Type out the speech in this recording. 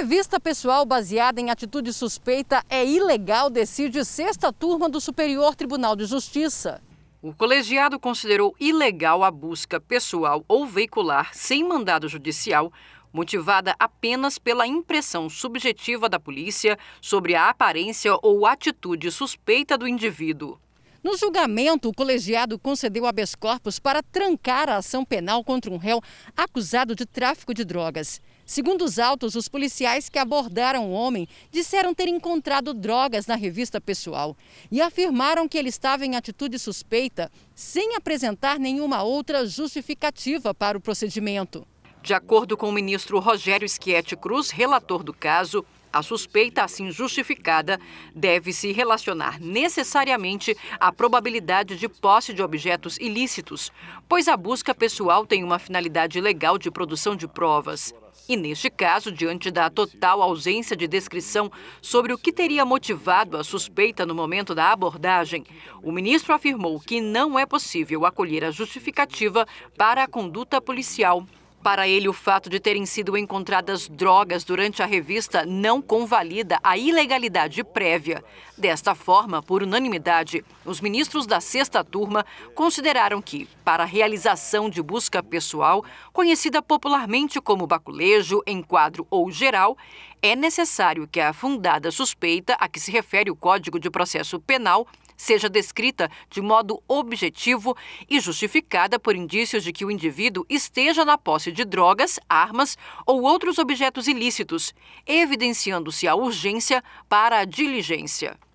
Revista pessoal baseada em atitude suspeita é ilegal, decide sexta turma do Superior Tribunal de Justiça. O colegiado considerou ilegal a busca pessoal ou veicular sem mandado judicial, motivada apenas pela impressão subjetiva da polícia sobre a aparência ou atitude suspeita do indivíduo. No julgamento, o colegiado concedeu habeas corpus para trancar a ação penal contra um réu acusado de tráfico de drogas. Segundo os autos, os policiais que abordaram o homem disseram ter encontrado drogas na revista pessoal e afirmaram que ele estava em atitude suspeita, sem apresentar nenhuma outra justificativa para o procedimento. De acordo com o ministro Rogério Schietti Cruz, relator do caso, a suspeita, assim justificada, deve se relacionar necessariamente à probabilidade de posse de objetos ilícitos, pois a busca pessoal tem uma finalidade legal de produção de provas. E neste caso, diante da total ausência de descrição sobre o que teria motivado a suspeita no momento da abordagem, o ministro afirmou que não é possível acolher a justificativa para a conduta policial para ele, o fato de terem sido encontradas drogas durante a revista não convalida a ilegalidade prévia. Desta forma, por unanimidade, os ministros da sexta turma consideraram que, para a realização de busca pessoal, conhecida popularmente como baculejo, enquadro ou geral, é necessário que a fundada suspeita a que se refere o Código de Processo Penal seja descrita de modo objetivo e justificada por indícios de que o indivíduo esteja na posse porte de drogas, armas ou outros objetos ilícitos, evidenciando-se a urgência para a diligência.